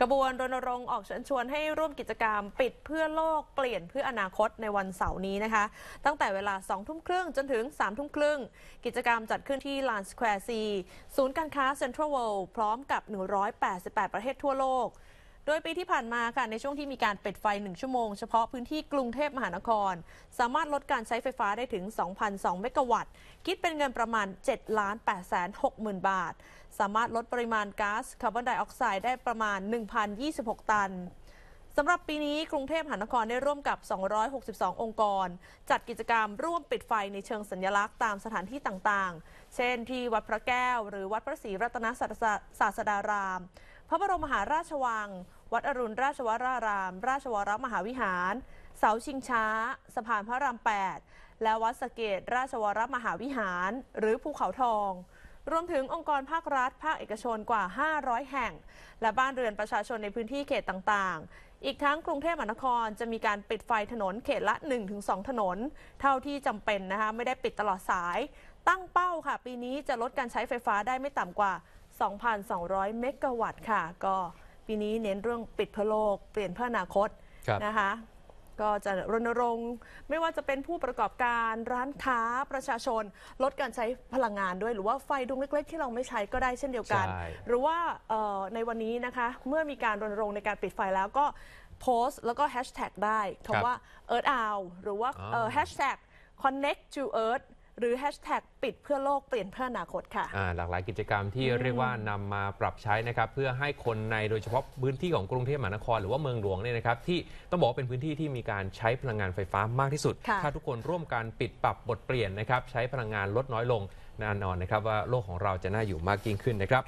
กระบวนรณรงค์ออกเชิญชวนให้ร่วมกิจกรรมปิดเพื่อโลกเปลี่ยนเพื่ออนาคตในวันเสาร์นี้นะคะ ตั้งแต่เวลา 2 ทุ่มครึ่งจนถึง 3 ทุ่มครึ่งกิจกรรมจัดขึ้นที่ลานสแควร์ซีศูนย์การค้าเซ็นทรัลเวิลด์พร้อมกับ 188 ประเทศทั่วโลกโดยปีที่ผ่านมาค่ะในช่วงที่มีการปิดไฟ 1 ชั่วโมง เฉพาะพื้นที่กรุงเทพมหานคร สามารถลดการใช้ไฟฟ้าได้ถึง2,002เมกะวัตต์ คิดเป็นเงินประมาณ7ล้าน8แสน6หมื่นบาท สามารถลดปริมาณก๊าซคาร์บอนไดออกไซด์ได้ประมาณ 1,026 ตัน สำหรับปีนี้กรุงเทพมหานครได้ร่วมกับ 262 องค์กร จัดกิจกรรมร่วมปิดไฟในเชิงสัญลักษณ์ ตามสถานที่ต่างๆ เช่น ที่วัดพระแก้ว หรือวัดพระศรีรัตนศาสดาราม พระบรมมหาราชวังวัดอรุณราชวราราม ราชวรมหาวิหาร เสาชิงช้าสะพานพระราม 8 และวัดสเกตราชวรมหาวิหาร หรือภูเขาทอง รวมถึงองค์กรภาครัฐ ภาคเอกชนกว่า 500 แห่ง และบ้านเรือนประชาชนในพื้นที่เขตต่างๆ อีกทั้งกรุงเทพมหานครจะมีการปิดไฟถนนเขตละ 1-2 ถนน เท่าที่จำเป็นนะคะไม่ได้ปิดตลอดสาย ตั้งเป้าค่ะ ปีนี้จะลดการใช้ไฟฟ้าได้ไม่ต่ำกว่า 2,200 เมกะวัตต์ค่ะ ก็ปีนี้เน้นเรื่องปิดเพื่อโลก เปลี่ยนเพื่ออนาคตคนะคะก็จะรณรงค์ไม่ว่าจะเป็นผู้ประกอบการร้านค้าประชาชน ลดการใช้พลังงานด้วยหรือว่าไฟดวงเล็กๆที่เราไม่ใช้ก็ได้เช่นเดียวกัน หรือว่าในวันนี้นะคะเมื่อมีการรณรงค์ในการปิดไฟแล้วก็โพสต์แล้วก็แฮชแท็กได้คำว่า Earth Hour หรือว่าแฮชแท็ก connect to earth หรือแฮชแท็กปิดเพื่อโลกเปลี่ยนเพื่ออนาคตค่ะอ่าหลากหลายกิจกรรมที่เรียกว่านำมาปรับใช้นะครับ เพื่อให้คนในโดยเฉพาะพื้นที่ของกรุงเทพมหานครหรือว่าเมืองหลวงเนี่ยนะครับ ที่ต้องบอกว่าเป็นพื้นที่ที่มีการใช้พลังงานไฟฟ้ามากที่สุดถ้าทุกคนร่วมกันปิดปรับบทเปลี่ยนนะครับ ใช้พลังงานลดน้อยลงแน่นอนนะครับ ว่าโลกของเราจะน่าอยู่มากยิ่งขึ้นนะครับ